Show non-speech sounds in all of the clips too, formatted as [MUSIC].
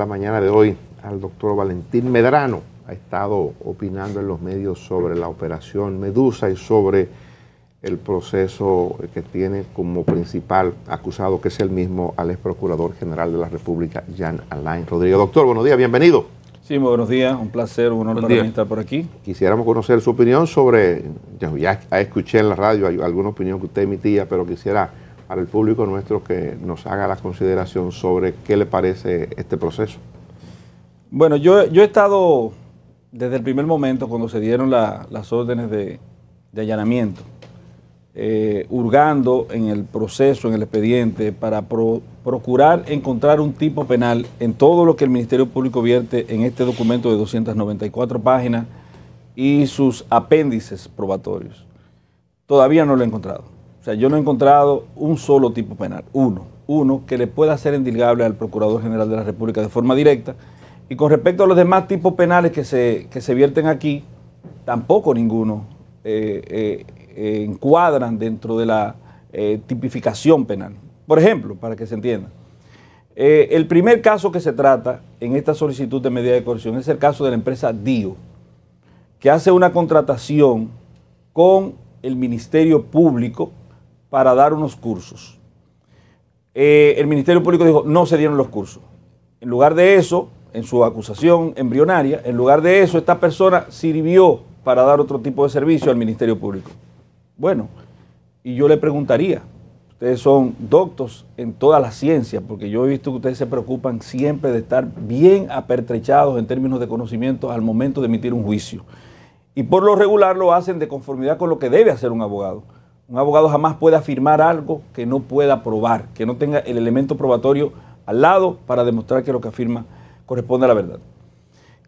La mañana de hoy al doctor Valentín Medrano ha estado opinando en los medios sobre la operación Medusa y sobre el proceso que tiene como principal acusado, que es el mismo al ex procurador general de la República, Jan Alain Rodríguez. Doctor, buenos días, bienvenido. Sí, muy buenos días, un placer, un honor estar por aquí. Quisiéramos conocer su opinión sobre, ya, ya escuché en la radio alguna opinión que usted emitía, pero quisiera para el público nuestro que nos haga la consideración sobre qué le parece este proceso. Bueno, yo, he estado desde el primer momento cuando se dieron las órdenes de, allanamiento, eh, hurgando en el proceso, en el expediente, para procurar encontrar un tipo penal en todo lo que el Ministerio Público vierte en este documento de 294 páginas y sus apéndices probatorios. Todavía no lo he encontrado. O sea, yo no he encontrado un solo tipo penal, uno, uno que le pueda ser endilgable al Procurador General de la República de forma directa. Y con respecto a los demás tipos penales que se, vierten aquí, tampoco ninguno eh, eh, eh, encuadran dentro de la tipificación penal. Por ejemplo, para que se entienda, el primer caso que se trata en esta solicitud de medida de coerción es el caso de la empresa DIO, que hace una contratación con el Ministerio Público para dar unos cursos. Eh, el Ministerio Público dijo, no se dieron los cursos. En lugar de eso, en su acusación embrionaria, en lugar de eso, esta persona sirvió para dar otro tipo de servicio al Ministerio Público. Bueno, y yo le preguntaría, ustedes son doctos en todas las ciencias, porque yo he visto que ustedes se preocupan siempre de estar bien apertrechados en términos de conocimiento al momento de emitir un juicio. Y por lo regular lo hacen de conformidad con lo que debe hacer un abogado. Un abogado jamás puede afirmar algo que no pueda probar, que no tenga el elemento probatorio al lado para demostrar que lo que afirma corresponde a la verdad.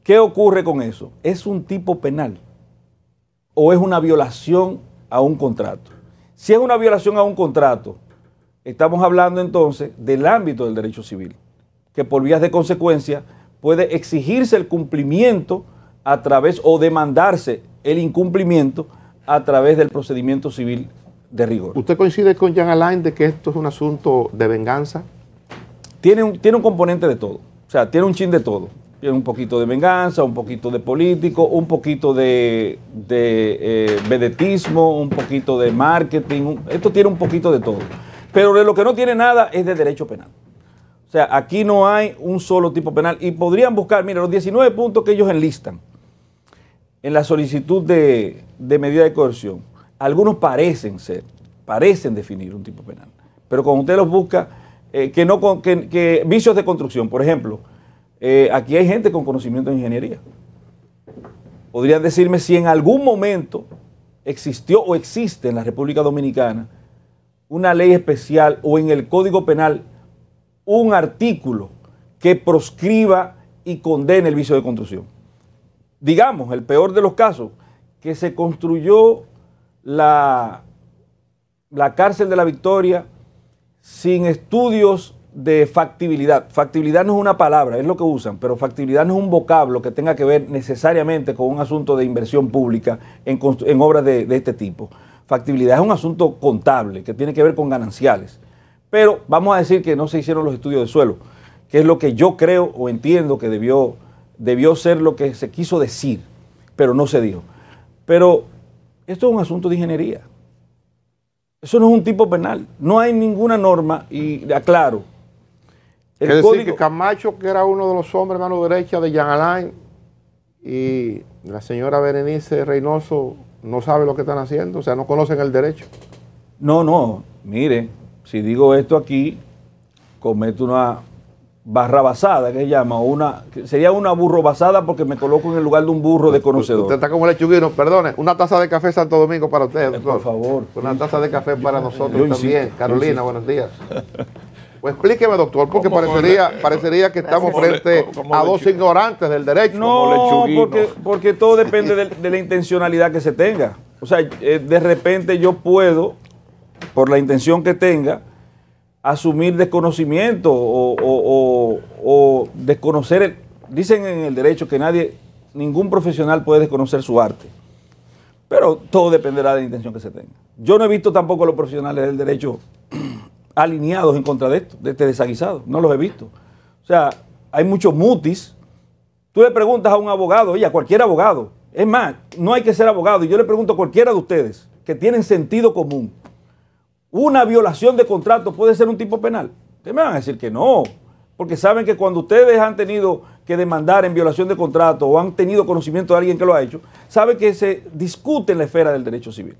¿Qué ocurre con eso? ¿Es un tipo penal o es una violación a un contrato? Si es una violación a un contrato, estamos hablando entonces del ámbito del derecho civil, que por vías de consecuencia puede exigirse el cumplimiento a través o demandarse el incumplimiento a través del procedimiento civil de rigor. ¿Usted coincide con Jean Alain de que esto es un asunto de venganza? Tiene un, tiene un componente de todo. O sea, tiene un chin de todo. Tiene un poquito de venganza, un poquito de político, un poquito de, eh, vedetismo, un poquito de marketing. esto tiene un poquito de todo. Pero de lo que no tiene nada es de derecho penal. O sea, aquí no hay un solo tipo penal. Y podrían buscar, mira, los 19 puntos que ellos enlistan en la solicitud de medida de coerción algunos parecen ser, parecen definir un tipo penal. Pero cuando usted los busca, eh, que no que, vicios de construcción, por ejemplo, eh, aquí hay gente con conocimiento de ingeniería. Podrían decirme si en algún momento existió o existe en la República Dominicana una ley especial o en el Código Penal un artículo que proscriba y condene el vicio de construcción. Digamos, el peor de los casos, que se construyó la, la cárcel de la victoria sin estudios de factibilidad. Factibilidad no es una palabra, es lo que usan, pero factibilidad no es un vocablo que tenga que ver necesariamente con un asunto de inversión pública en, obras de, este tipo. Factibilidad es un asunto contable que tiene que ver con gananciales. Pero vamos a decir que no se hicieron los estudios de suelo, que es lo que yo creo o entiendo que debió, debió ser lo que se quiso decir, pero no se dijo. Pero esto es un asunto de ingeniería. Eso no es un tipo penal. No hay ninguna norma, y aclaro. El código, Camacho, que era uno de los hombres mano derecha de Jean Alain, y la señora Berenice Reynoso no sabe lo que están haciendo, o sea, no conocen el derecho. No, no, mire, si digo esto aquí, cometo una barra basada, que se llama, una, sería una burro basada porque me coloco en el lugar de un burro conocedor. Usted está como lechuguino, perdone, una taza de café Santo Domingo para usted, eh, doctor. Por favor. Una taza de café para nosotros también. Carolina, buenos días. [LAUGHS] Pues explíqueme, doctor, porque parecería, parecería que estamos frente a dos ignorantes del derecho. No, porque, porque, todo depende de, la intencionalidad que se tenga. O sea, eh, de repente yo puedo, por la intención que tenga, asumir desconocimiento o, desconocer, dicen en el derecho que nadie, ningún profesional puede desconocer su arte, pero todo dependerá de la intención que se tenga. Yo no he visto tampoco a los profesionales del derecho [CLEARS THROAT] alineados en contra de esto, de este desaguisado, no los he visto. O sea, hay muchos mutis. Tú le preguntas a un abogado, y a cualquier abogado, es más, no hay que ser abogado, y yo le pregunto a cualquiera de ustedes que tienen sentido común, una violación de contrato puede ser un tipo penal? Ustedes me van a decir que no, porque saben que cuando ustedes han tenido que demandar en violación de contrato o han tenido conocimiento de alguien que lo ha hecho, saben que se discute en la esfera del derecho civil,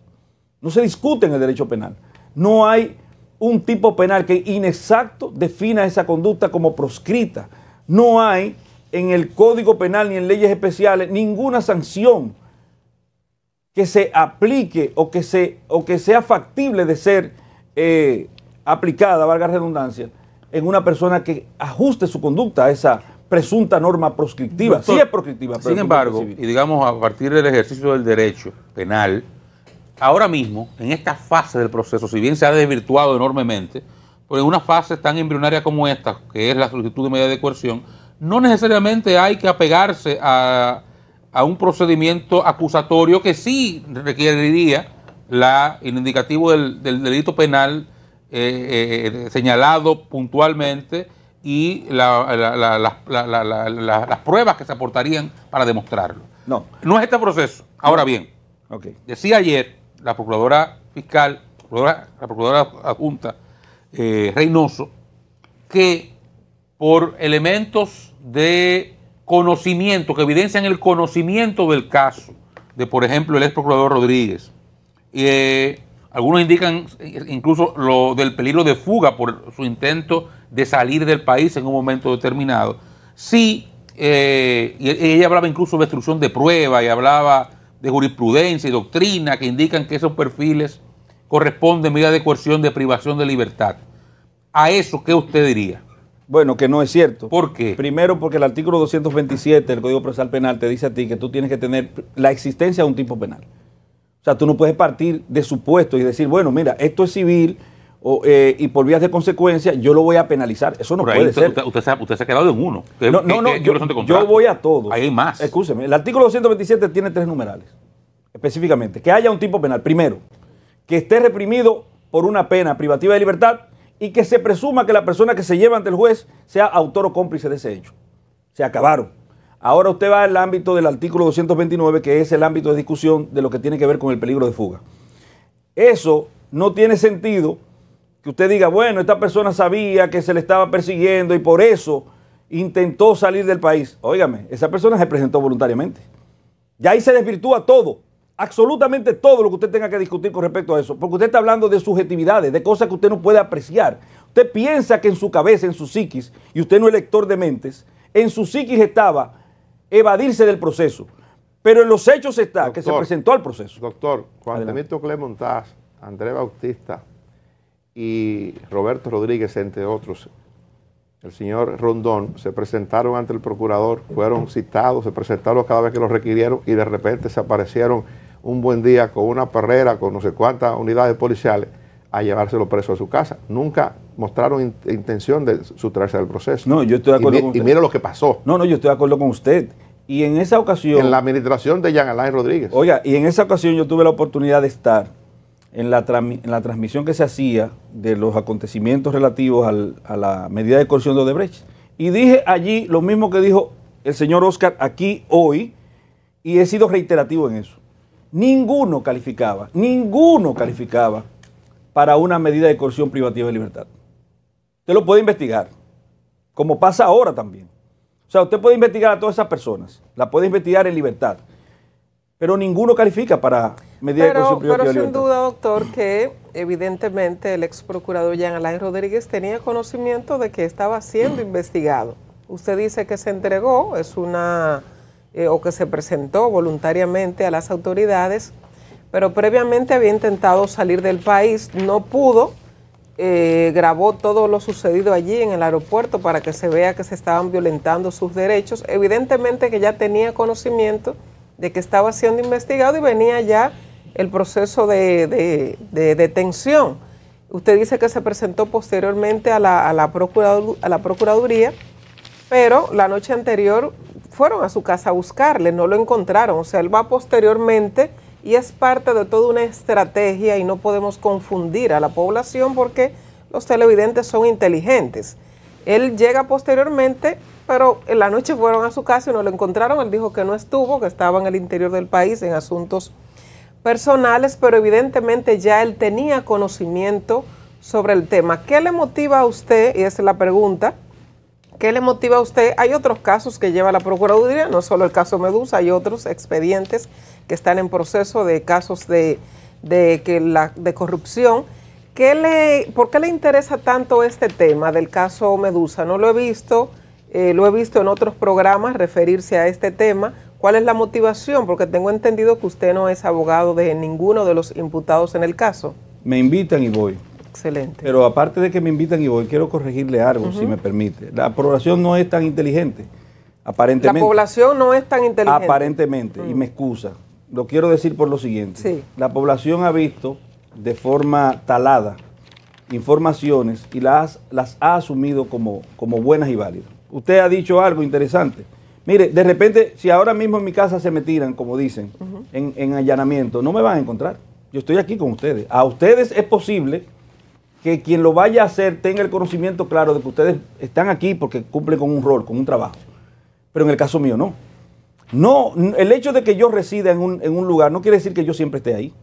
no se discute en el derecho penal. No hay un tipo penal que inexacto defina esa conducta como proscrita. No hay en el Código Penal ni en leyes especiales ninguna sanción que se aplique o que, se, o que sea factible de ser eh, aplicada, valga redundancia, en una persona que ajuste su conducta a esa presunta norma proscriptiva. sí es proscriptiva. Pero sin embargo, y digamos a partir del ejercicio del derecho penal, ahora mismo, en esta fase del proceso, si bien se ha desvirtuado enormemente, pero en una fase tan embrionaria como esta, que es la solicitud de medida de coerción, no necesariamente hay que apegarse a, a un procedimiento acusatorio que sí requeriría la, el indicativo del, delito penal eh, eh, eh, señalado puntualmente y las pruebas que se aportarían para demostrarlo. No. No es este proceso. Ahora bien, decía ayer la procuradora fiscal, la procuradora adjunta Reynoso, que por elementos de conocimiento, que evidencian el conocimiento del caso, de por ejemplo el ex procurador Rodríguez, eh, algunos indican incluso lo del peligro de fuga por su intento de salir del país en un momento determinado. Sí, eh, ella hablaba incluso de destrucción de prueba y hablaba de jurisprudencia y doctrina que indican que esos perfiles corresponden a medidas de coerción de privación de libertad. ¿A eso qué usted diría? Bueno, que no es cierto. ¿Por qué? Primero, porque el artículo 227 del Código Procesal Penal te dice a ti que tú tienes que tener la existencia de un tipo penal. O sea, tú no puedes partir de su puesto y decir, bueno, mira, esto es civil eh, y por vías de consecuencia yo lo voy a penalizar. Eso no puede ser. Usted, se ha, quedado en uno. no, no, yo, voy a todos. hay más. Escúcheme, el artículo 227 tiene tres numerales, específicamente. Que haya un tipo penal, primero, que esté reprimido por una pena privativa de libertad y que se presuma que la persona que se lleva ante el juez sea autor o cómplice de ese hecho. Se acabaron. Ahora usted va al ámbito del artículo 229, que es el ámbito de discusión de lo que tiene que ver con el peligro de fuga. Eso no tiene sentido que usted diga, bueno, esta persona sabía que se le estaba persiguiendo y por eso intentó salir del país. Óigame, esa persona se presentó voluntariamente. Y ahí se desvirtúa todo, absolutamente todo lo que usted tenga que discutir con respecto a eso, porque usted está hablando de subjetividades, de cosas que usted no puede apreciar. Usted piensa que en su cabeza, en su psiquis, y usted no es lector de mentes, en su psiquis estaba evadirse del proceso. Pero en los hechos está que se presentó al proceso. Doctor, Juan Demito Andrés Bautista y Roberto Rodríguez, entre otros, el señor Rondón, se presentaron ante el procurador, fueron citados, se presentaron cada vez que los requirieron y de repente se aparecieron un buen día con una perrera, con no sé cuántas unidades policiales, a llevárselo preso a su casa. Nunca mostraron intención de sustraerse del proceso. No, yo estoy de acuerdo y, con Y mire lo que pasó. No, no, yo estoy de acuerdo con usted. Y en esa ocasión... En la administración de Jean Alain Rodríguez. Oiga, y en esa ocasión yo tuve la oportunidad de estar en la, en la transmisión que se hacía de los acontecimientos relativos a la medida de coerción de Odebrecht. Y dije allí lo mismo que dijo el señor Oscar aquí hoy, y he sido reiterativo en eso. Ninguno calificaba, ninguno calificaba para una medida de coerción privativa de libertad lo puede investigar, como pasa ahora también. O sea, usted puede investigar a todas esas personas, la puede investigar en libertad, pero ninguno califica para medida pero, de Pero sin duda, doctor, que evidentemente el ex procurador Jean Alain Rodríguez tenía conocimiento de que estaba siendo investigado. Usted dice que se entregó, es una eh, o que se presentó voluntariamente a las autoridades, pero previamente había intentado salir del país, no pudo eh, grabó todo lo sucedido allí en el aeropuerto para que se vea que se estaban violentando sus derechos. Evidentemente que ya tenía conocimiento de que estaba siendo investigado y venía ya el proceso de, detención. Usted dice que se presentó posteriormente a la, a la Procuraduría, pero la noche anterior fueron a su casa a buscarle, no lo encontraron. O sea, él va posteriormente y es parte de toda una estrategia y no podemos confundir a la población porque los televidentes son inteligentes. Él llega posteriormente, pero en la noche fueron a su casa y no lo encontraron. Él dijo que no estuvo, que estaba en el interior del país en asuntos personales, pero evidentemente ya él tenía conocimiento sobre el tema. ¿Qué le motiva a usted? Y esa es la pregunta. ¿Qué le motiva a usted? Hay otros casos que lleva la Procuraduría, no solo el caso Medusa, hay otros expedientes que están en proceso de casos de, que la, de corrupción. le, ¿Por qué le interesa tanto este tema del caso Medusa? No lo he visto, eh, lo he visto en otros programas referirse a este tema. ¿Cuál es la motivación? Porque tengo entendido que usted no es abogado de ninguno de los imputados en el caso. Me invitan y voy. Excelente. Pero aparte de que me invitan y voy, quiero corregirle algo, si me permite. La población no es tan inteligente, aparentemente. La población no es tan inteligente. Aparentemente, y me mm. excusa lo quiero decir por lo siguiente. La población ha visto de forma talada informaciones y las, las ha asumido como, como buenas y válidas. Usted ha dicho algo interesante. Mire, de repente, si ahora mismo en mi casa se me tiran, como dicen, en, en, allanamiento, no me van a encontrar. Yo estoy aquí con ustedes. A ustedes es posible que quien lo vaya a hacer tenga el conocimiento claro de que ustedes están aquí porque cumplen con un rol, con un trabajo. Pero en el caso mío no. No, el hecho de que yo resida en un, lugar no quiere decir que yo siempre esté ahí.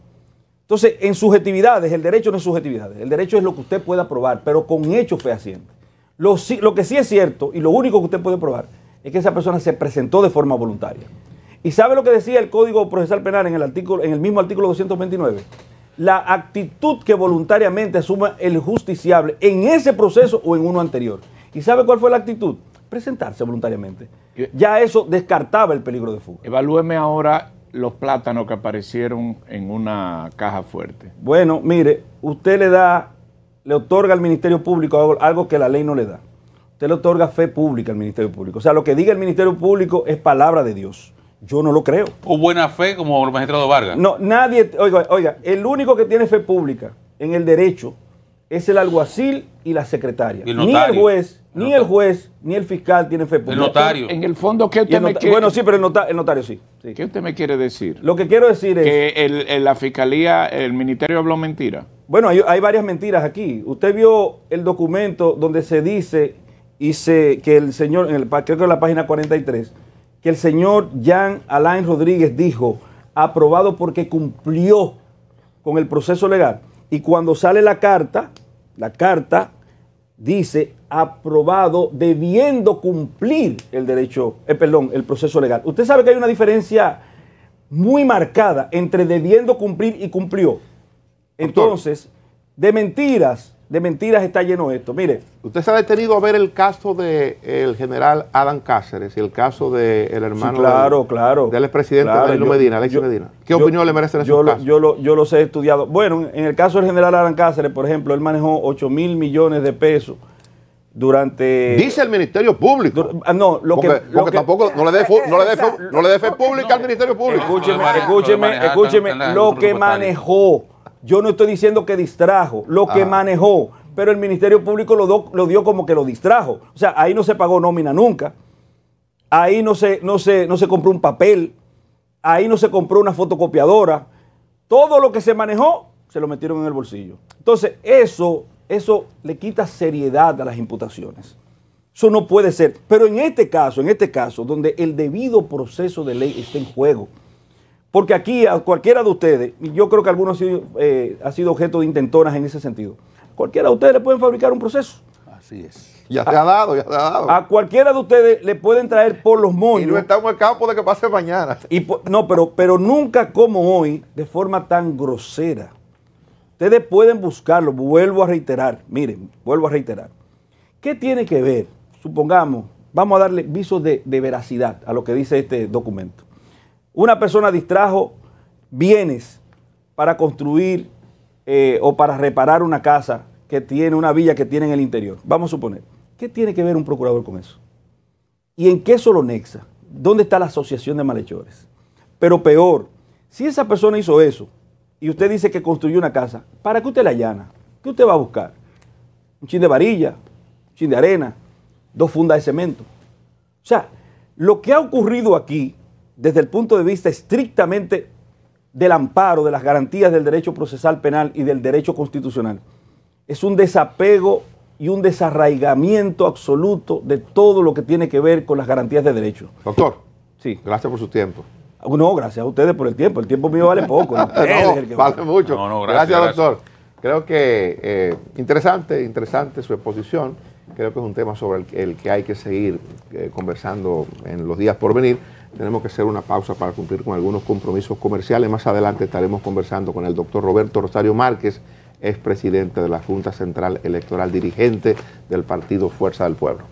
Entonces, en subjetividades, el derecho no es subjetividades, el derecho es lo que usted pueda probar, pero con hechos fehacientes. Lo, lo que sí es cierto y lo único que usted puede probar es que esa persona se presentó de forma voluntaria. ¿Y sabe lo que decía el Código Procesal Penal en el, artículo, en el mismo artículo 229? La actitud que voluntariamente asuma el justiciable en ese proceso o en uno anterior. ¿Y sabe cuál fue la actitud? Presentarse voluntariamente. Ya eso descartaba el peligro de fuga. Evalúeme ahora los plátanos que aparecieron en una caja fuerte. Bueno, mire, usted le da, le otorga al Ministerio Público algo que la ley no le da. Usted le otorga fe pública al Ministerio Público. O sea, lo que diga el Ministerio Público es palabra de Dios. Yo no lo creo. ¿O buena fe como el magistrado Vargas? No, nadie, oiga, oiga, el único que tiene fe pública en el derecho es el alguacil y la secretaria. ni el juez, ni el juez, ni el fiscal tiene fe pública. El notario. En el fondo, ¿qué usted me quiere Bueno, sí, pero el, notario sí, ¿Qué usted me quiere decir? Lo que quiero decir es. Que la fiscalía, el ministerio habló mentira. Bueno, hay, varias mentiras aquí. Usted vio el documento donde se dice y se, que el señor, en el, creo que en la página 43, que el señor Jan Alain Rodríguez dijo aprobado porque cumplió con el proceso legal. Y cuando sale la carta, la carta dice aprobado debiendo cumplir el derecho, eh, perdón, el proceso legal. Usted sabe que hay una diferencia muy marcada entre debiendo cumplir y cumplió. Entonces, de mentiras de mentiras está lleno esto. Mire. Usted se ha detenido a ver el caso del general Adam Cáceres y el caso del hermano claro, del, claro, del expresidente claro, Medina, Alexis Medina. ¿Qué opinión le merecen esos yo, Yo, los he estudiado. Bueno, en el caso del general Adam Cáceres, por ejemplo, él manejó 8 mil millones de pesos durante... Dice el Ministerio Público. Ah, no, lo que... Lo que... tampoco, no le dé fe, pública al Ministerio Público. Escúcheme, escúcheme, escúcheme, lo que manejó yo no estoy diciendo que distrajo, lo que ah. manejó, pero el Ministerio Público lo, dio como que lo distrajo. O sea, ahí no se pagó nómina nunca, ahí no se, no no se compró un papel, ahí no se compró una fotocopiadora. Todo lo que se manejó se lo metieron en el bolsillo. Entonces, eso, eso le quita seriedad a las imputaciones. Eso no puede ser. Pero en este caso, en este caso, donde el debido proceso de ley está en juego, porque aquí a cualquiera de ustedes, y yo creo que algunos eh, ha sido, objeto de intentonas en ese sentido, cualquiera de ustedes le pueden fabricar un proceso. Así es. Ya se ha dado, ya se ha dado. A cualquiera de ustedes le pueden traer por los moños. Y no estamos al campo de que pase mañana. Y no, pero, pero nunca como hoy, de forma tan grosera. Ustedes pueden buscarlo, vuelvo a reiterar, miren, vuelvo a reiterar. ¿Qué tiene que ver? Supongamos, vamos a darle visos de veracidad a lo que dice este documento. Una persona distrajo bienes para construir eh, o para reparar una casa que tiene, una villa que tiene en el interior. Vamos a suponer, ¿qué tiene que ver un procurador con eso? ¿Y en qué solo nexa? ¿Dónde está la asociación de malhechores? Pero peor, si esa persona hizo eso y usted dice que construyó una casa, ¿para qué usted la allana? ¿Qué usted va a buscar? Un chin de varilla, un chin de arena, dos fundas de cemento. O sea, lo que ha ocurrido aquí desde el punto de vista estrictamente del amparo, de las garantías del derecho procesal penal y del derecho constitucional. Es un desapego y un desarraigamiento absoluto de todo lo que tiene que ver con las garantías de derecho. Doctor, sí. gracias por su tiempo. No, gracias a ustedes por el tiempo. El tiempo mío vale poco. no, [LAUGHS] vale, mucho. No, gracias, doctor. Creo que eh, interesante, interesante su exposición. Creo que es un tema sobre el, que hay que seguir eh, conversando en los días por venir tenemos que hacer una pausa para cumplir con algunos compromisos comerciales. Más adelante estaremos conversando con el doctor Roberto Rosario Márquez, expresidente de la Junta Central Electoral, dirigente del partido Fuerza del Pueblo.